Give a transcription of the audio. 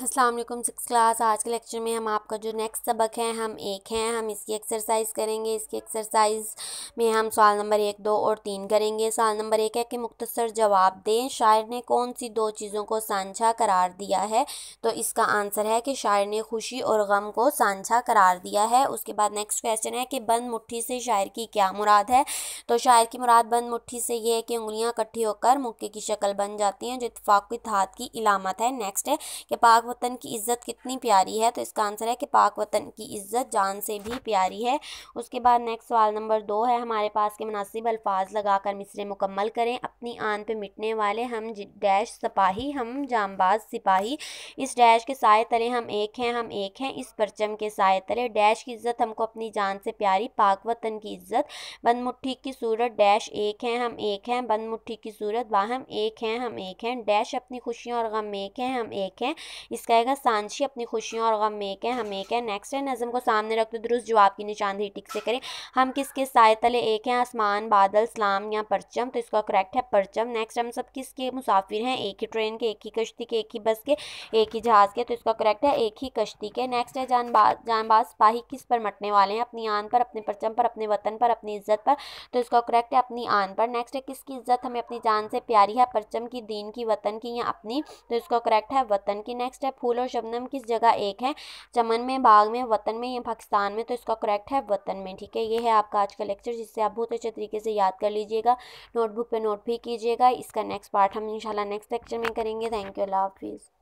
अस्सलाम वालेकुम six class आज के लेक्चर में हम आपका जो नेक्स्ट सबक है हम एक हैं हम इसकी एक्सरसाइज करेंगे इसकी एक्सरसाइज में हम सवाल नंबर एक दो और तीन करेंगे सवाल नंबर एक है कि मुख्तसर जवाब दें शायर ने कौन सी दो चीज़ों को सांझा करार दिया है तो इसका आंसर है कि शायर ने खुशी और गम को सांझा करार दिया है उसके बाद नेक्स्ट क्वेश्चन है कि बंद मुठ्ठी से शायर की क्या मुराद है तो शायर की मुराद बंद मुट्ठी से यह है कि उंगलियाँ इकट्ठी होकर मुक्के की शक्ल बन जाती हैं जो इतफाक इतिहाद की इलामत है नेक्स्ट है कि पाक वतन की इज़्ज़त कितनी प्यारी है तो इसका आंसर है कि पाक वतन की इज़्ज़त जान से भी प्यारी है उसके बाद नेक्स्ट सवाल नंबर दो है हमारे पास के मुनासिब अल्फाज लगा कर मिसरे मुकम्मल करें अपनी आन पे मिटने वाले हम डैश सपाही हम जामबाज सिपाही इस डैश के साय तले हम एक हैं हम एक हैं इस परचम के साय तले डैश की इज़्ज़त हमको अपनी जान से प्यारी पाक वतन की इज़्ज़त बंद मुट्ठी की की सूरत डैश एक हैं हम एक हैं बंद मुट्ठी की सूरत वाहम एक हैं हम एक हैं डैश अपनी खुशियों और गम एक हैं हम एक हैं इसका आएगा सांची अपनी खुशियों और गम एक हैं हम एक हैं नेक्स्ट है नज़म को सामने रख दो दुरुस्त जवाब की निशानदेही टिक से करें हम किस किसके साय तले एक हैं आसमान बादल सलाम या परचम तो इसका करेक्ट है परचम नेक्स्ट हम सब किसके मुसाफिर हैं एक ही ट्रेन के एक ही कश्ती के एक ही बस के एक ही जहाज़ के तो इसका करेक्ट है एक ही कश्ती के नेक्स्ट है जानबाज जानबाज सिपाही किस पर मटने वाले हैं अपनी आन पर अपने परचम पर अपने वतन पर अपनी इज्जत पर तो इसका करेक्ट है अपनी आन पर नेक्स्ट है किसकी इज्जत हमें अपनी जान से प्यारी है परचम की दीन की वतन की या अपनी तो इसका करेक्ट है वतन की नेक्स्ट है फूल और शबनम किस जगह एक है चमन में बाग में वतन में या पाकिस्तान में तो इसका करेक्ट है वतन में ठीक है ये है आपका आज का लेक्चर जिससे आप बहुत अच्छे तरीके से याद कर लीजिएगा नोटबुक पर नोट भी कीजिएगा इसका नेक्स्ट पार्ट हम इनशाला नेक्स्ट लेक्चर में करेंगे थैंक यू अल्लाह हाफिज़